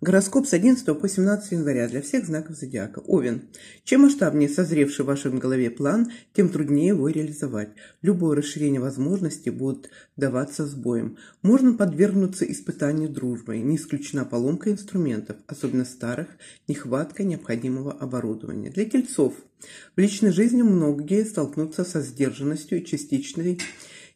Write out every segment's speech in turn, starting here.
Гороскоп с 11 по 17 января для всех знаков зодиака. Овен. Чем масштабнее созревший в вашем голове план, тем труднее его реализовать. Любое расширение возможностей будет даваться сбоем. Можно подвергнуться испытанию дружбой. Не исключена поломка инструментов, особенно старых, нехватка необходимого оборудования. Для тельцов. В личной жизни многие столкнутся со сдержанностью и частичной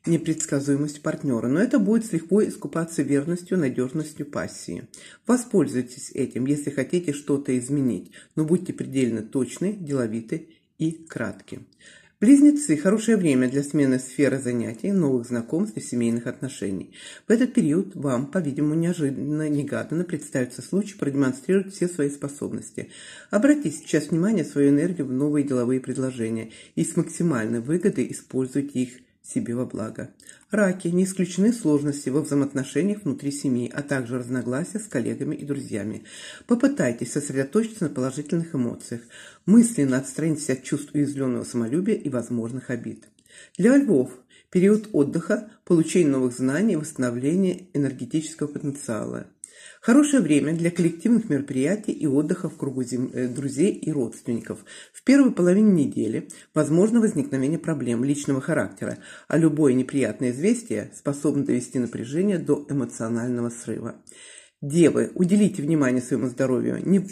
непредсказуемость партнера, но это будет слегка искупаться верностью, надежностью пассии. Воспользуйтесь этим, если хотите что-то изменить, но будьте предельно точны, деловиты и кратки. Близнецы – хорошее время для смены сферы занятий, новых знакомств и семейных отношений. В этот период вам, по-видимому, неожиданно, негаданно представится случай продемонстрировать все свои способности. Обратите сейчас внимание свою энергию в новые деловые предложения и с максимальной выгодой используйте их себе во благо. Раки не исключены сложности во взаимоотношениях внутри семьи, а также разногласия с коллегами и друзьями. Попытайтесь сосредоточиться на положительных эмоциях, мысленно отстранитесь от чувств уязвленного самолюбия и возможных обид. Для львов – период отдыха, получение новых знаний, восстановление энергетического потенциала – Хорошее время для коллективных мероприятий и отдыха в кругу э, друзей и родственников. В первой половине недели возможно возникновение проблем личного характера, а любое неприятное известие способно довести напряжение до эмоционального срыва. Девы, уделите внимание своему здоровью, не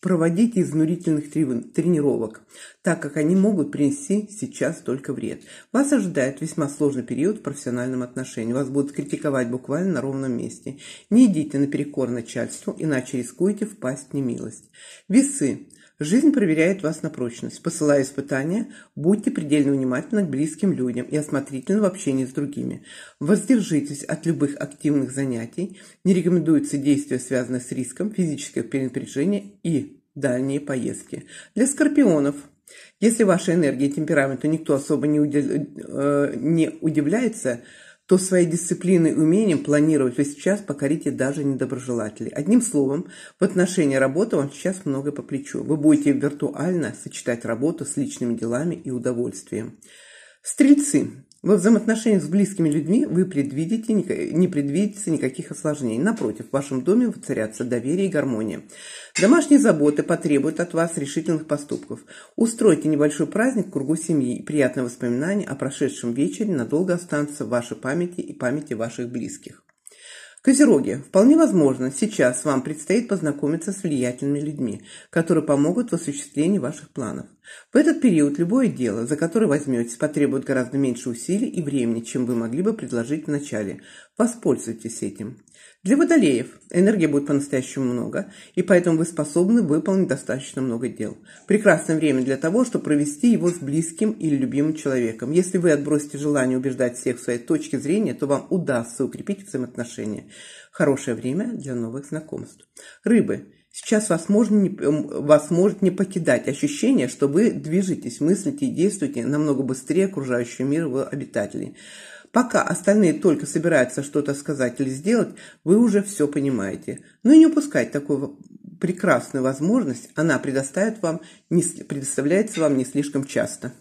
проводите изнурительных тренировок, так как они могут принести сейчас только вред. Вас ожидает весьма сложный период в профессиональном отношении. Вас будут критиковать буквально на ровном месте. Не идите наперекор начальству, иначе рискуете впасть в немилость. Весы. Жизнь проверяет вас на прочность, посылая испытания. Будьте предельно внимательны к близким людям и осмотрительны в общении с другими. Воздержитесь от любых активных занятий. Не рекомендуются действия, связанные с риском, физическое перенапряжение и дальние поездки. Для скорпионов – если ваша энергия и темпераменту никто особо не, удив... э, не удивляется – то своей дисциплиной и умением планировать вы сейчас покорите даже недоброжелателей. Одним словом, в отношении работы вам сейчас много по плечу. Вы будете виртуально сочетать работу с личными делами и удовольствием. Стрельцы. Во взаимоотношениях с близкими людьми вы предвидите, не предвидите никаких осложнений. Напротив, в вашем доме воцарятся доверие и гармония. Домашние заботы потребуют от вас решительных поступков. Устройте небольшой праздник в кругу семьи, и приятные воспоминания о прошедшем вечере надолго останутся в вашей памяти и памяти ваших близких. Козероги, вполне возможно, сейчас вам предстоит познакомиться с влиятельными людьми, которые помогут в осуществлении ваших планов. В этот период любое дело, за которое возьметесь, потребует гораздо меньше усилий и времени, чем вы могли бы предложить в начале. Воспользуйтесь этим. Для водолеев энергии будет по-настоящему много, и поэтому вы способны выполнить достаточно много дел. Прекрасное время для того, чтобы провести его с близким или любимым человеком. Если вы отбросите желание убеждать всех в своей точке зрения, то вам удастся укрепить взаимоотношения. Хорошее время для новых знакомств. Рыбы. Сейчас вас, можно не, вас может не покидать ощущение, что вы движетесь, мыслите и действуете намного быстрее окружающего мира его обитателей. Пока остальные только собираются что-то сказать или сделать, вы уже все понимаете. Но ну и не упускать такую прекрасную возможность, она предоставит вам, не, предоставляется вам не слишком часто.